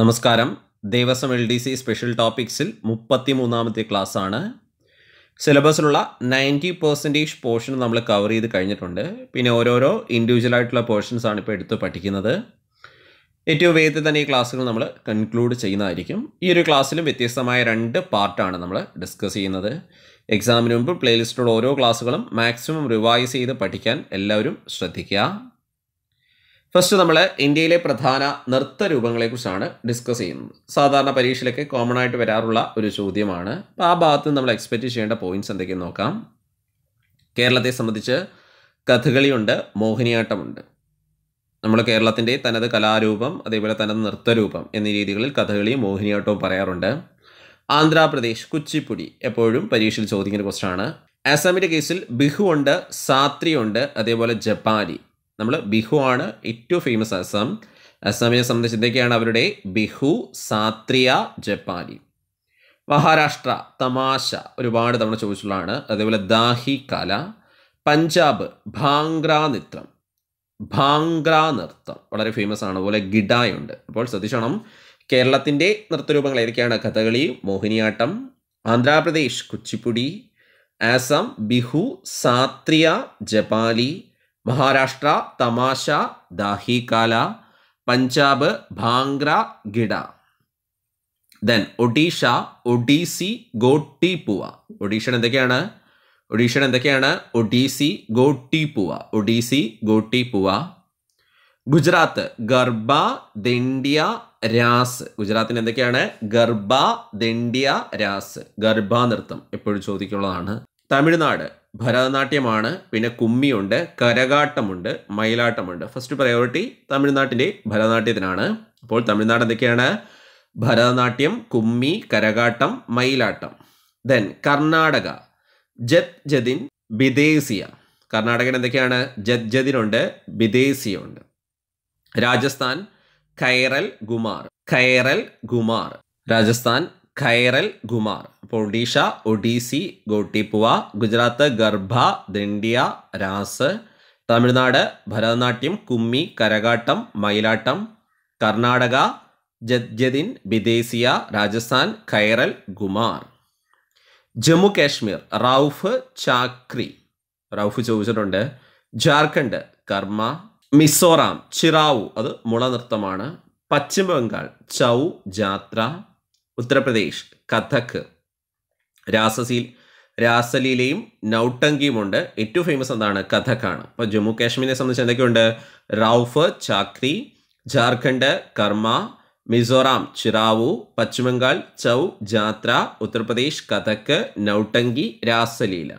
നമസ്കാരം Devaswom L D C special ടോപ്പിക്സിൽ മുപ്പത്തി മൂന്നാമത്തെ ആണ് സിലബസിലുള്ള നയൻറ്റി പെർസെൻറ്റേജ് പോർഷൻ നമ്മൾ കവർ ചെയ്ത് കഴിഞ്ഞിട്ടുണ്ട് പിന്നെ ഓരോരോ ഇൻഡിവിജ്വൽ ആയിട്ടുള്ള പോർഷൻസ് ആണ് ഇപ്പോൾ എടുത്ത് പഠിക്കുന്നത് ഏറ്റവും വേഗത്തിൽ തന്നെ ഈ ക്ലാസ്സുകൾ നമ്മൾ കൺക്ലൂഡ് ചെയ്യുന്നതായിരിക്കും ഈ ഒരു ക്ലാസ്സിലും വ്യത്യസ്തമായ രണ്ട് പാർട്ടാണ് നമ്മൾ ഡിസ്കസ് ചെയ്യുന്നത് എക്സാമിന് മുമ്പ് പ്ലേലിസ്റ്റിലുള്ള ഓരോ ക്ലാസ്സുകളും മാക്സിമം റിവൈസ് ചെയ്ത് പഠിക്കാൻ എല്ലാവരും ശ്രദ്ധിക്കുക ഫസ്റ്റ് നമ്മൾ ഇന്ത്യയിലെ പ്രധാന നൃത്ത രൂപങ്ങളെക്കുറിച്ചാണ് ഡിസ്കസ് ചെയ്യുന്നത് സാധാരണ പരീക്ഷയിലൊക്കെ കോമൺ ആയിട്ട് വരാറുള്ള ഒരു ചോദ്യമാണ് അപ്പം ആ ഭാഗത്ത് നമ്മൾ എക്സ്പെക്റ്റ് ചെയ്യേണ്ട പോയിന്റ്സ് എന്തൊക്കെയെന്ന് നോക്കാം കേരളത്തെ സംബന്ധിച്ച് കഥകളിയുണ്ട് മോഹിനിയാട്ടമുണ്ട് നമ്മൾ കേരളത്തിൻ്റെ തനത് കലാരൂപം അതേപോലെ തനത് നൃത്തരൂപം എന്നീ രീതികളിൽ കഥകളിയും മോഹിനിയാട്ടവും പറയാറുണ്ട് ആന്ധ്രാപ്രദേശ് കുച്ചിപ്പുടി എപ്പോഴും പരീക്ഷയിൽ ചോദിക്കുന്ന ക്വസ്റ്റാണ് അസാമിൻ്റെ കേസിൽ ബിഹു ഉണ്ട് സാത്രി ഉണ്ട് അതേപോലെ ജപ്പാനി നമ്മൾ ബിഹു ആണ് ഏറ്റവും ഫേമസ് അസം അസമിനെ സംബന്ധിച്ച് അവരുടെ ബിഹു സാത്രിയ ജപ്പാനി മഹാരാഷ്ട്ര തമാശ ഒരുപാട് തവണ ചോദിച്ചിട്ടുള്ളതാണ് അതേപോലെ ദാഹി കല പഞ്ചാബ് ഭാംഗ്ര നൃത്തം ഭാംഗ്ര നൃത്തം വളരെ ഫേമസ് ആണ് അതുപോലെ ഗിഡായുണ്ട് അപ്പോൾ ശ്രദ്ധിച്ചോണം കേരളത്തിൻ്റെ നൃത്തരൂപങ്ങൾ ഏതൊക്കെയാണ് കഥകളി മോഹിനിയാട്ടം ആന്ധ്രാപ്രദേശ് കുച്ചിപ്പുടി ആസാം ബിഹു സാത്രിയ ജപാലി മഹാരാഷ്ട്ര തമാശ ദാഹികാല പഞ്ചാബ് ഭാംഗ്ര ഗിഡ ദെൻ ഒഡീഷ ഒഡീസി പൂവ ഒഡീഷൻ എന്തൊക്കെയാണ് ഒഡീഷൻ എന്തൊക്കെയാണ് ഒഡീസി പൂവ ഒഡീസി പൂവ ഗുജറാത്ത് ഗർഭ ദിണ്ടിയ രാസ് ഗുജറാത്തിന് എന്തൊക്കെയാണ് ഗർഭ ദിണ്ടിയ രാസ് ഗർഭ നൃത്തം എപ്പോഴും ചോദിക്കുള്ളതാണ് തമിഴ്നാട് ഭരതനാട്യമാണ് പിന്നെ കുമ്മിയുണ്ട് കരകാട്ടമുണ്ട് മയിലാട്ടമുണ്ട് ഫസ്റ്റ് പ്രയോറിറ്റി തമിഴ്നാട്ടിൻ്റെ ഭരതനാട്യത്തിനാണ് അപ്പോൾ തമിഴ്നാട് എന്തൊക്കെയാണ് ഭരതനാട്യം കുമ്മി കരകാട്ടം മയിലാട്ടം ദെൻ കർണാടക ജത് ജതിൻ ബിദേശിയ കർണാടകയിൽ എന്തൊക്കെയാണ് ജത് ജതിനുണ്ട് ബിദേശിയുണ്ട് രാജസ്ഥാൻ കൈറൽ ഗുമാർ കൈറൽ ഗുമാർ രാജസ്ഥാൻ കൈറൽ ഗുമാർ അപ്പോൾ ഒഡീഷ ഒഡീസി ഗോട്ടിപ്പുവ ഗുജറാത്ത് ഗർഭ ദണ്ഡിയ രാസ് തമിഴ്നാട് ഭരതനാട്യം കുമ്മി കരകാട്ടം മയിലാട്ടം കർണാടക ജദ്ജദിൻ ബിദേശിയ രാജസ്ഥാൻ കൈറൽ ഗുമാർ ജമ്മു കാശ്മീർ റൌഫ് ചാക്രി റൌഫ് ചോദിച്ചിട്ടുണ്ട് ജാർഖണ്ഡ് കർമ്മ മിസോറാം ചിറാവു അത് മുള നൃത്തമാണ് പശ്ചിമ ബംഗാൾ ചൗ ജാത്ര ഉത്തർപ്രദേശ് കഥക് രാസസിയിൽ രാസലീലയും നൗട്ടങ്കിയുമുണ്ട് ഏറ്റവും ഫേമസ് എന്താണ് കഥക്കാണ് അപ്പോൾ ജമ്മു കാശ്മീരിനെ സംബന്ധിച്ച് എന്തൊക്കെയുണ്ട് റൌഫ് ചാക്രി ജാർഖണ്ഡ് കർമ്മ മിസോറാം ചിറാവു പശ്ചിമബംഗാൾ ചൗ ജാത്ര ഉത്തർപ്രദേശ് കഥക്ക് നൗട്ടങ്കി രാസലീല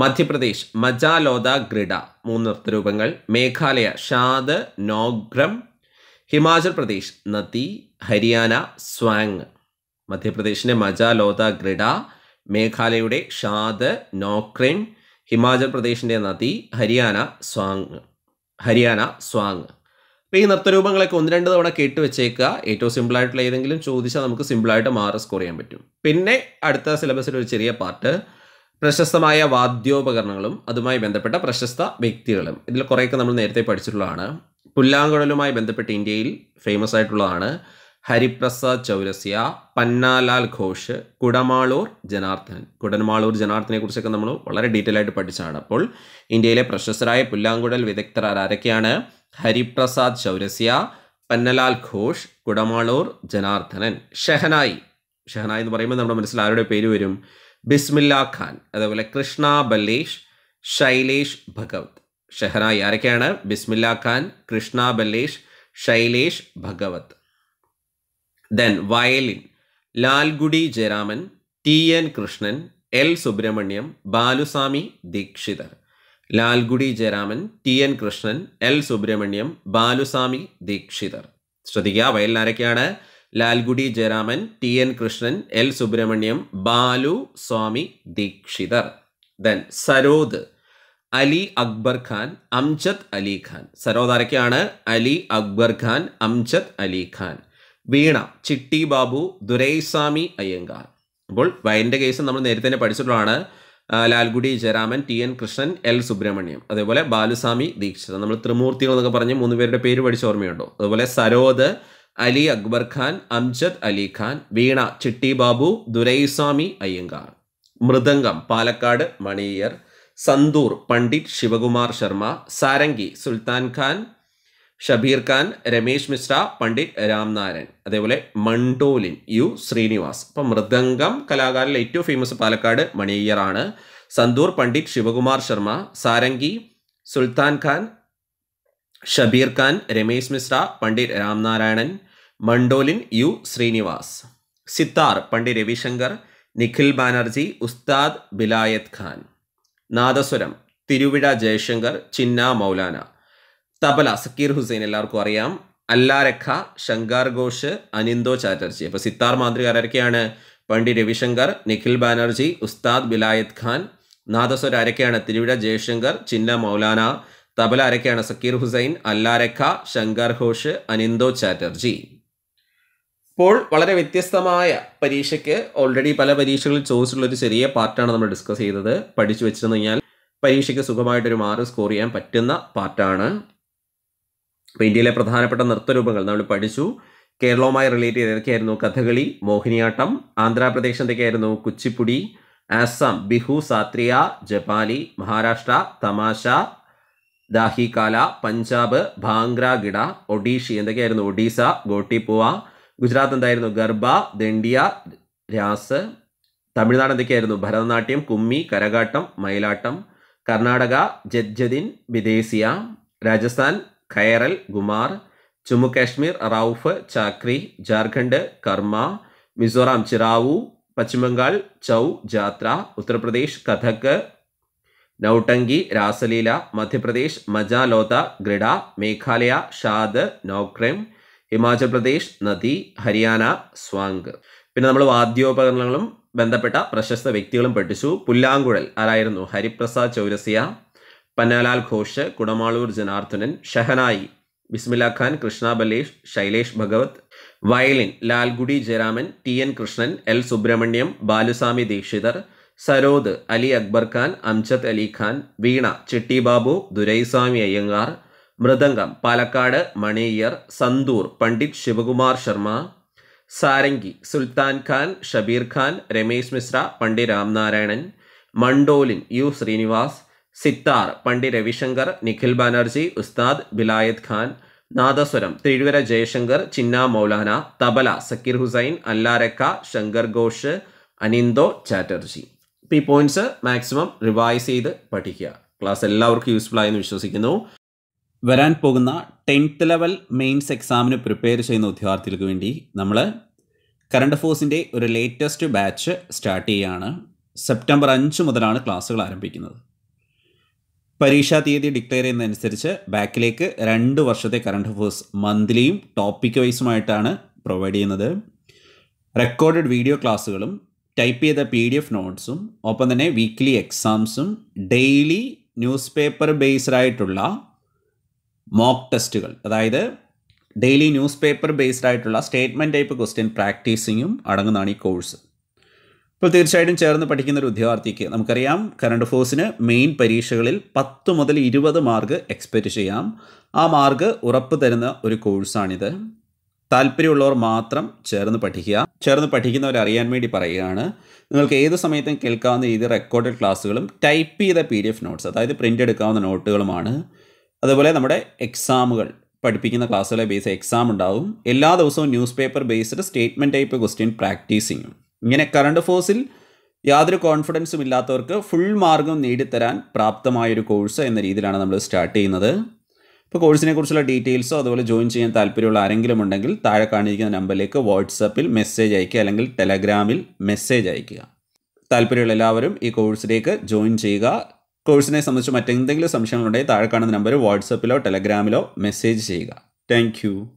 മധ്യപ്രദേശ് മജാലോദ ഗ്രിഡ മൂന്ന് നൃത്തരൂപങ്ങൾ മേഘാലയ ഷാദ് നോഗ്രം ഹിമാചൽ പ്രദേശ് നദി ഹരിയാന സ്വാങ് മധ്യപ്രദേശിലെ ലോത ഗ്രിഡ മേഘാലയയുടെ ഷാദ് നോക്രിൻ ഹിമാചൽ പ്രദേശിൻ്റെ നദി ഹരിയാന സ്വാങ് ഹരിയാന സ്വാങ് അപ്പോൾ ഈ നൃത്തരൂപങ്ങളൊക്കെ ഒന്ന് രണ്ട് തവണ കേട്ട് വെച്ചേക്കുക ഏറ്റവും സിമ്പിളായിട്ടുള്ള ഏതെങ്കിലും ചോദിച്ചാൽ നമുക്ക് സിമ്പിളായിട്ട് മാർക്ക് സ്കോർ ചെയ്യാൻ പറ്റും പിന്നെ അടുത്ത സിലബസിൽ ഒരു ചെറിയ പാർട്ട് പ്രശസ്തമായ വാദ്യോപകരണങ്ങളും അതുമായി ബന്ധപ്പെട്ട പ്രശസ്ത വ്യക്തികളും ഇതിൽ കുറേയൊക്കെ നമ്മൾ നേരത്തെ പഠിച്ചിട്ടുള്ളതാണ് പുല്ലാങ്കുഴലുമായി ബന്ധപ്പെട്ട് ഇന്ത്യയിൽ ഫേമസ് ആയിട്ടുള്ളതാണ് ഹരിപ്രസാദ് ചൗരസ്യ പന്നാലാൽ ഘോഷ് കുടമാളൂർ ജനാർദ്ദൻ കുടമാളൂർ ജനാർദ്ദനെ കുറിച്ചൊക്കെ നമ്മൾ വളരെ ഡീറ്റെയിൽ ആയിട്ട് പഠിച്ചതാണ് അപ്പോൾ ഇന്ത്യയിലെ പ്രശസ്തരായ പുല്ലാങ്കുഴൽ വിദഗ്ധർ ആരൊക്കെയാണ് ഹരിപ്രസാദ് ചൗരസ്യ പന്നലാൽ ഘോഷ് കുടമാളൂർ ജനാർദ്ദനൻ ഷെഹനായി ഷെഹനായി എന്ന് പറയുമ്പോൾ നമ്മുടെ മനസ്സിൽ ആരുടെ പേര് വരും ബിസ്മില്ല ഖാൻ അതേപോലെ കൃഷ്ണ ബല്ലേഷ് ശൈലേഷ് ഭഗവത് ഷെഹനായി ആരൊക്കെയാണ് Bismillah Khan Krishna Ballesh Shailesh Bhagwat then violin Lalgudi Jayaraman T N Krishnan L Subramaniam Baluswamy Dikshitar Lalgudi Jayaraman T N Krishnan L Subramaniam Baluswamy Dikshitar ശ്രദ്ധിക്കുക വയലിൽ ആരൊക്കെയാണ് Lalgudi Jayaraman T N Krishnan L Subramaniam Baluswamy Dikshitar then sarod Ali Akbar Khan Amjad Ali Khan sarod ആരൊക്കെയാണ് അലി അക്ബർ ഖാൻ അംജദ് അലി ഖാൻ വീണ ചിട്ടി ബാബു ദുരൈസ്വാമി അയ്യങ്കാർ അപ്പോൾ വയൻ്റെ കേസ് നമ്മൾ നേരത്തെ തന്നെ പഠിച്ചിട്ടുള്ളതാണ് Lalgudi Jayaraman T N Krishnan L Subramaniam അതേപോലെ ബാലുസ്വാമി ദീക്ഷിത നമ്മൾ ത്രിമൂർത്തികൾ എന്നൊക്കെ പറഞ്ഞ് മൂന്ന് പേരുടെ പേര് പഠിച്ച ഓർമ്മയുണ്ടോ അതുപോലെ സരോദ് അലി അക്ബർ ഖാൻ അംജദ് അലി ഖാൻ വീണ ചിട്ടി ബാബു ദുരൈസ്വാമി അയ്യങ്കാർ മൃദംഗം പാലക്കാട് മണിയർ സന്തൂർ പണ്ഡിറ്റ് ശിവകുമാർ ശർമ്മ സാരംഗി സുൽത്താൻ ഖാൻ ഷബീർ ഖാൻ രമേശ് മിശ്ര പണ്ഡിറ്റ് രാംനാരായൺ അതേപോലെ മണ്ടോലിൻ യു ശ്രീനിവാസ് അപ്പം മൃദംഗം കലാകാരിൽ ഏറ്റവും ഫേമസ് പാലക്കാട് മണിയ്യറാണ് സന്തൂർ പണ്ഡിറ്റ് ശിവകുമാർ ശർമ്മ സാരംഗി സുൽത്താൻ ഖാൻ ഷബീർ ഖാൻ രമേശ് മിശ്ര പണ്ഡിറ്റ് രാംനാരായണൻ മണ്ടോലിൻ യു ശ്രീനിവാസ് സിത്താർ പണ്ഡിറ്റ് രവിശങ്കർ നിഖിൽ ബാനർജി ഉസ്താദ് ബിലായത് ഖാൻ നാദസ്വരം തിരുവിഴ ജയശങ്കർ ചിന്ന മൗലാന തബല സക്കീർ ഹുസൈൻ എല്ലാവർക്കും അറിയാം അല്ലാരഖ ശങ്കർ ഘോഷ് അനിന്ദോ ചാറ്റർജി അപ്പോൾ സിത്താർ മാന്ത്രിക ആരൊക്കെയാണ് പണ്ഡിറ്റ് രവിശങ്കർ നിഖിൽ ബാനർജി ഉസ്താദ് ബിലായത് ഖാൻ നാദസ്വര ആരൊക്കെയാണ് തിരുവിഴ ജയശങ്കർ ചിന്ന മൗലാന തബല ആരൊക്കെയാണ് സക്കീർ ഹുസൈൻ അല്ലാരഖ ശങ്കർ ഘോഷ് അനിന്ദോ ചാറ്റർജി ഇപ്പോൾ വളരെ വ്യത്യസ്തമായ പരീക്ഷയ്ക്ക് ഓൾറെഡി പല പരീക്ഷകളിൽ ചോദിച്ചിട്ടുള്ള ഒരു ചെറിയ പാർട്ടാണ് നമ്മൾ ഡിസ്കസ് ചെയ്തത് പഠിച്ചു വെച്ചിരുന്നു കഴിഞ്ഞാൽ പരീക്ഷയ്ക്ക് സുഖമായിട്ടൊരു മാർക്ക് സ്കോർ ചെയ്യാൻ പറ്റുന്ന പാർട്ടാണ് ഇപ്പോൾ ഇന്ത്യയിലെ പ്രധാനപ്പെട്ട നൃത്തരൂപങ്ങൾ നമ്മൾ പഠിച്ചു കേരളവുമായി റിലേറ്റ് ചെയ്തൊക്കെയായിരുന്നു കഥകളി മോഹിനിയാട്ടം ആന്ധ്രാപ്രദേശ് എന്തൊക്കെയായിരുന്നു കുച്ചിപ്പുടി ആസാം ബിഹു സാത്രിയ ജപ്പാലി മഹാരാഷ്ട്ര തമാശ ദാഹികാല പഞ്ചാബ് ഭാംഗ്ര ഗിഡ ഒഡീഷി എന്തൊക്കെയായിരുന്നു ഒഡീസ ഗോട്ടിപ്പുവ ഗുജറാത്ത് എന്തായിരുന്നു ഗർബ ദണ്ഡിയ രാസ് തമിഴ്നാട് എന്തൊക്കെയായിരുന്നു ഭരതനാട്യം കുമ്മി കരകാട്ടം മയിലാട്ടം കർണാടക ജജ്ജദിൻ വിദേശിയ രാജസ്ഥാൻ ഖൈറൽ ഗുമാർ ജമ്മു കാശ്മീർ റൌഫ് ചാക്രി ജാർഖണ്ഡ് കർമ്മ മിസോറാം ചിറാവു പശ്ചിമബംഗാൾ ചൗ ജാത്ര ഉത്തർപ്രദേശ് കഥക് നൌട്ടങ്കി രാസലീല മധ്യപ്രദേശ് മജാലോത ഗ്രിഡ മേഘാലയ ഷാദ് നോക്രേം ഹിമാചൽ പ്രദേശ് നദി ഹരിയാന സ്വാങ് പിന്നെ നമ്മൾ വാദ്യോപകരണങ്ങളും ബന്ധപ്പെട്ട പ്രശസ്ത വ്യക്തികളും പഠിച്ചു പുല്ലാങ്കുഴൽ ആരായിരുന്നു Hariprasad Chaurasia Pannalal Ghosh Kudamaloor Janardanan shehnai Bismillah Khan Krishna Ballesh Shailesh Bhagwat violin Lalgudi Jayaraman T N Krishnan L Subramaniam Baluswamy Dikshitar sarod Ali Akbar Khan Amjad Ali Khan veena Chitti Babu Doraiswamy Iyengar mridangam Palakkad Mani Iyer santoor Pandit Shivkumar Sharma sarangi Sultan Khan Shabbir Khan Ramesh Mishra Pandit Ramnarayan mandolin U Srinivas sitar Pandit Ravishankar Nikhil Banerjee Ustad Vilayat Khan nadaswaram തിരുവര Jaishankar ചിന്ന മൗലാന തബല സക്കീർ ഹുസൈൻ അല്ലാരക്ക ശങ്കർ ഘോഷ് അനിന്തോ ചാറ്റർജി ഈ പോയിന്റ്സ് മാക്സിമം റിവൈസ് ചെയ്ത് പഠിക്കുക ക്ലാസ് എല്ലാവർക്കും യൂസ്ഫുൾ ആയെന്ന് വിശ്വസിക്കുന്നു വരാൻ പോകുന്ന ടെൻത്ത് ലെവൽ മെയിൻസ് എക്സാമിന് പ്രിപ്പയർ ചെയ്യുന്ന ഉദ്യോഗാർത്ഥികൾക്ക് വേണ്ടി നമ്മൾ കറണ്ട് അഫേഴ്സിൻ്റെ ഒരു ലേറ്റസ്റ്റ് ബാച്ച് സ്റ്റാർട്ട് ചെയ്യുകയാണ് സെപ്റ്റംബർ അഞ്ച് മുതലാണ് ക്ലാസ്സുകൾ ആരംഭിക്കുന്നത് പരീക്ഷാ തീയതി ഡിക്ലെയർ ചെയ്യുന്നതനുസരിച്ച് ബാക്കിലേക്ക് രണ്ട് വർഷത്തെ കറണ്ട് അഫേഴ്സ് മന്ത്ലിയും ടോപ്പിക് വൈസുമായിട്ടാണ് പ്രൊവൈഡ് ചെയ്യുന്നത് റെക്കോർഡഡ് വീഡിയോ ക്ലാസ്സുകളും ടൈപ്പ് ചെയ്ത പി ഡി എഫ് നോട്ട്സും ഒപ്പം തന്നെ വീക്ക്ലി എക്സാംസും ഡെയിലി ന്യൂസ് പേപ്പർ ബേസ്ഡ് ആയിട്ടുള്ള മോക്ക് ടെസ്റ്റുകൾ അതായത് ഡെയിലി ന്യൂസ് പേപ്പർ ബേസ്ഡ് ആയിട്ടുള്ള സ്റ്റേറ്റ്മെൻറ്റ് ടൈപ്പ് ക്വസ്റ്റ്യൻ പ്രാക്ടീസിങ്ങും അടങ്ങുന്നതാണ് ഈ കോഴ്സ് ഇപ്പോൾ തീർച്ചയായിട്ടും ചേർന്ന് പഠിക്കുന്ന ഒരു വിദ്യാർത്ഥിക്ക് നമുക്കറിയാം കറണ്ട് ഫോഴ്സിന് മെയിൻ പരീക്ഷകളിൽ പത്ത് മുതൽ ഇരുപത് മാർക്ക് എക്സ്പെക്റ്റ് ചെയ്യാം ആ മാർക്ക് ഉറപ്പ് തരുന്ന ഒരു കോഴ്സാണിത് താല്പര്യമുള്ളവർ മാത്രം ചേർന്ന് പഠിക്കുക ചേർന്ന് പഠിക്കുന്നവർ അറിയാൻ വേണ്ടി പറയുകയാണ് നിങ്ങൾക്ക് ഏത് സമയത്തും കേൾക്കാവുന്ന രീതിയിൽ റെക്കോർഡഡ് ക്ലാസ്സുകളും ടൈപ്പ് ചെയ്ത പി ഡി എഫ് നോട്ട്സ് അതായത് പ്രിൻ്റ് എടുക്കാവുന്ന നോട്ടുകളുമാണ് അതുപോലെ നമ്മുടെ എക്സാമുകൾ പഠിപ്പിക്കുന്ന ക്ലാസ്സുകളെ ബേസ് എക്സാം ഉണ്ടാവും എല്ലാ ദിവസവും news paper based statement type question പ്രാക്ടീസിങ്ങും ഇങ്ങനെ കറണ്ട് ഫോഴ്സിൽ യാതൊരു കോൺഫിഡൻസും ഇല്ലാത്തവർക്ക് ഫുൾ മാർഗം നേടിത്തരാൻ പ്രാപ്തമായൊരു കോഴ്സ് എന്ന രീതിയിലാണ് നമ്മൾ സ്റ്റാർട്ട് ചെയ്യുന്നത് ഇപ്പോൾ കോഴ്സിനെ കുറിച്ചുള്ള ഡീറ്റെയിൽസോ അതുപോലെ ജോയിൻ ചെയ്യാൻ താല്പര്യമുള്ള ആരെങ്കിലും ഉണ്ടെങ്കിൽ താഴെ കാണിക്കുന്ന നമ്പറിലേക്ക് വാട്സപ്പിൽ മെസ്സേജ് അയയ്ക്കുക അല്ലെങ്കിൽ ടെലഗ്രാമിൽ മെസ്സേജ് അയയ്ക്കുക താല്പര്യമുള്ള എല്ലാവരും ഈ കോഴ്സിലേക്ക് ജോയിൻ ചെയ്യുക കോഴ്സിനെ സംബന്ധിച്ച് മറ്റെന്തെങ്കിലും സംശയങ്ങളുണ്ടെങ്കിൽ താഴെ കാണുന്ന നമ്പർ വാട്സപ്പിലോ ടെലഗ്രാമിലോ മെസ്സേജ് ചെയ്യുക താങ്ക്